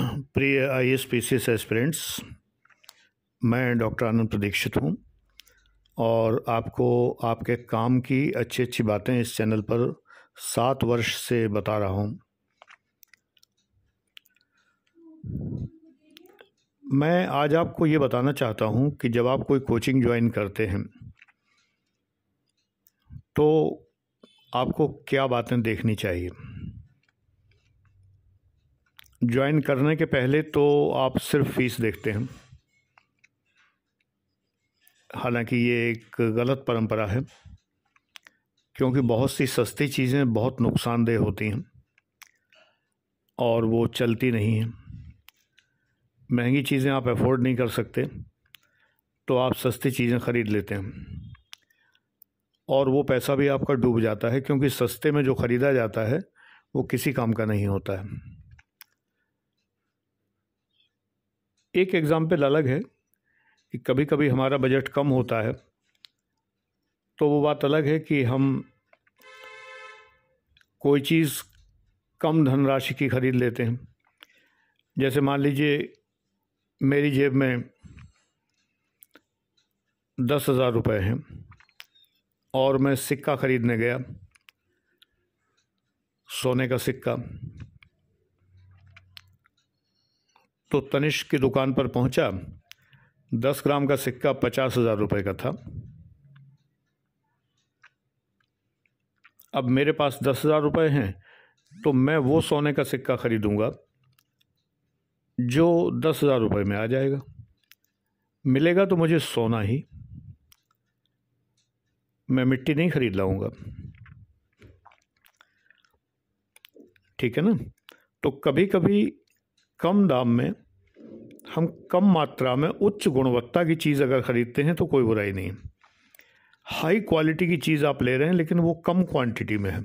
प्रिय I S P C S aspirants मैं doctor Anand Pradikshit हूँ और आपको आपके काम की अच्छी अच्छी बातें इस चैनल पर सात वर्ष से बता रहा हूँ मैं आज आपको ये बताना चाहता हूँ कि जब आप कोई कोचिंग ज्वाइन करते हैं तो आपको क्या बातें देखनी चाहिए ज्वाइन करने के पहले तो आप सिर्फ फीस देखते हैं हालांकि ये एक गलत परंपरा है क्योंकि बहुत सी सस्ती चीज़ें बहुत नुकसानदेह होती हैं और वो चलती नहीं हैं महंगी चीज़ें आप अफोर्ड नहीं कर सकते तो आप सस्ती चीज़ें ख़रीद लेते हैं और वो पैसा भी आपका डूब जाता है क्योंकि सस्ते में जो ख़रीदा जाता है वो किसी काम का नहीं होता है एक एग्ज़ाम्पल अलग है कि कभी कभी हमारा बजट कम होता है तो वो बात अलग है कि हम कोई चीज़ कम धनराशि की ख़रीद लेते हैं जैसे मान लीजिए मेरी जेब में दस हज़ार रुपये हैं और मैं सिक्का ख़रीदने गया सोने का सिक्का तो तनिष्क की दुकान पर पहुंचा दस ग्राम का सिक्का पचास हज़ार रुपये का था अब मेरे पास दस हज़ार रुपये हैं तो मैं वो सोने का सिक्का खरीदूंगा जो दस हज़ार रुपये में आ जाएगा मिलेगा तो मुझे सोना ही मैं मिट्टी नहीं ख़रीद लाऊंगा ठीक है ना तो कभी कभी कम दाम में हम कम मात्रा में उच्च गुणवत्ता की चीज़ अगर ख़रीदते हैं तो कोई बुराई नहीं हाई क्वालिटी की चीज़ आप ले रहे हैं लेकिन वो कम क्वांटिटी में है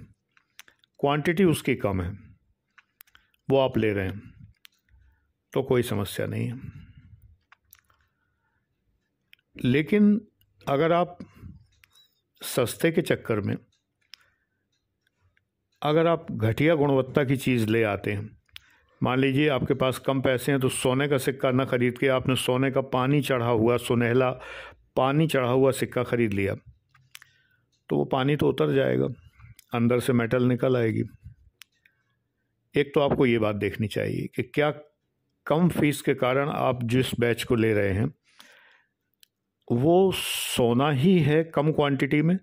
क्वांटिटी उसकी कम है वो आप ले रहे हैं तो कोई समस्या नहीं है लेकिन अगर आप सस्ते के चक्कर में अगर आप घटिया गुणवत्ता की चीज़ ले आते हैं मान लीजिए आपके पास कम पैसे हैं तो सोने का सिक्का ना खरीद के आपने सोने का पानी चढ़ा हुआ सुनहला पानी चढ़ा हुआ सिक्का खरीद लिया तो वो पानी तो उतर जाएगा अंदर से मेटल निकल आएगी एक तो आपको ये बात देखनी चाहिए कि क्या कम फीस के कारण आप जिस बैच को ले रहे हैं वो सोना ही है कम क्वांटिटी में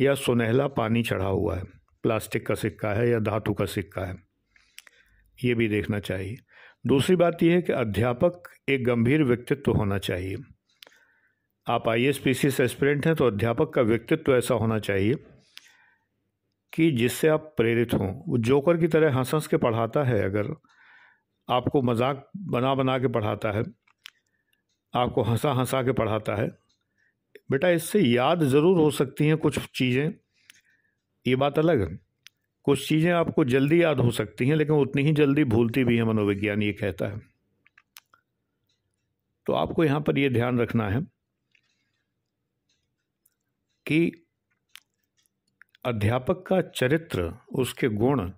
या सुनहला पानी चढ़ा हुआ है प्लास्टिक का सिक्का है या धातु का सिक्का है ये भी देखना चाहिए दूसरी बात यह है कि अध्यापक एक गंभीर व्यक्तित्व होना चाहिए आप आई एस पी सी से हैं तो अध्यापक का व्यक्तित्व ऐसा होना चाहिए कि जिससे आप प्रेरित हों वो जोकर की तरह हंस हंस के पढ़ाता है अगर आपको मजाक बना बना के पढ़ाता है आपको हंसा हंसा के पढ़ाता है बेटा इससे याद ज़रूर हो सकती हैं कुछ चीज़ें ये बात अलग है कुछ चीज़ें आपको जल्दी याद हो सकती हैं लेकिन उतनी ही जल्दी भूलती भी हैं मनोविज्ञान ये कहता है तो आपको यहाँ पर ये ध्यान रखना है कि अध्यापक का चरित्र उसके गुण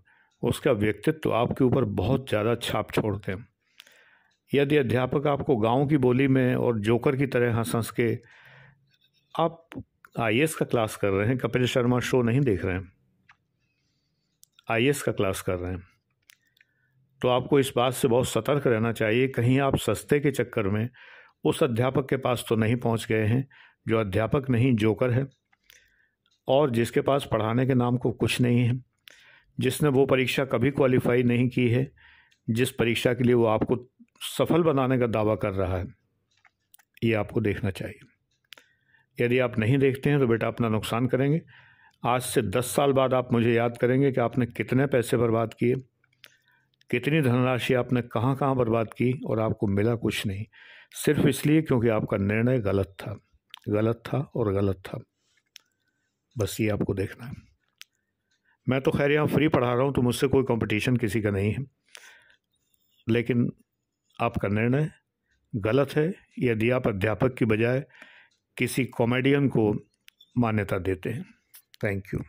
उसका व्यक्तित्व आपके ऊपर बहुत ज़्यादा छाप छोड़ते हैं यदि अध्यापक आपको गांव की बोली में और जोकर की तरह हंस हंस के आप आई का क्लास कर रहे हैं कपिल शर्मा शो नहीं देख रहे हैं आई का क्लास कर रहे हैं तो आपको इस बात से बहुत सतर्क रहना चाहिए कहीं आप सस्ते के चक्कर में उस अध्यापक के पास तो नहीं पहुंच गए हैं जो अध्यापक नहीं जोकर है और जिसके पास पढ़ाने के नाम को कुछ नहीं है जिसने वो परीक्षा कभी क्वालिफाई नहीं की है जिस परीक्षा के लिए वो आपको सफल बनाने का दावा कर रहा है ये आपको देखना चाहिए यदि आप नहीं देखते हैं तो बेटा अपना नुकसान करेंगे आज से दस साल बाद आप मुझे याद करेंगे कि आपने कितने पैसे बर्बाद किए कितनी धनराशि आपने कहाँ कहाँ बर्बाद की और आपको मिला कुछ नहीं सिर्फ इसलिए क्योंकि आपका निर्णय गलत था गलत था और गलत था बस ये आपको देखना है मैं तो खैर यहाँ फ्री पढ़ा रहा हूँ तो मुझसे कोई कंपटीशन किसी का नहीं है लेकिन आपका निर्णय गलत है यदि आप अध्यापक की बजाय किसी कॉमेडियन को मान्यता देते हैं Thank you.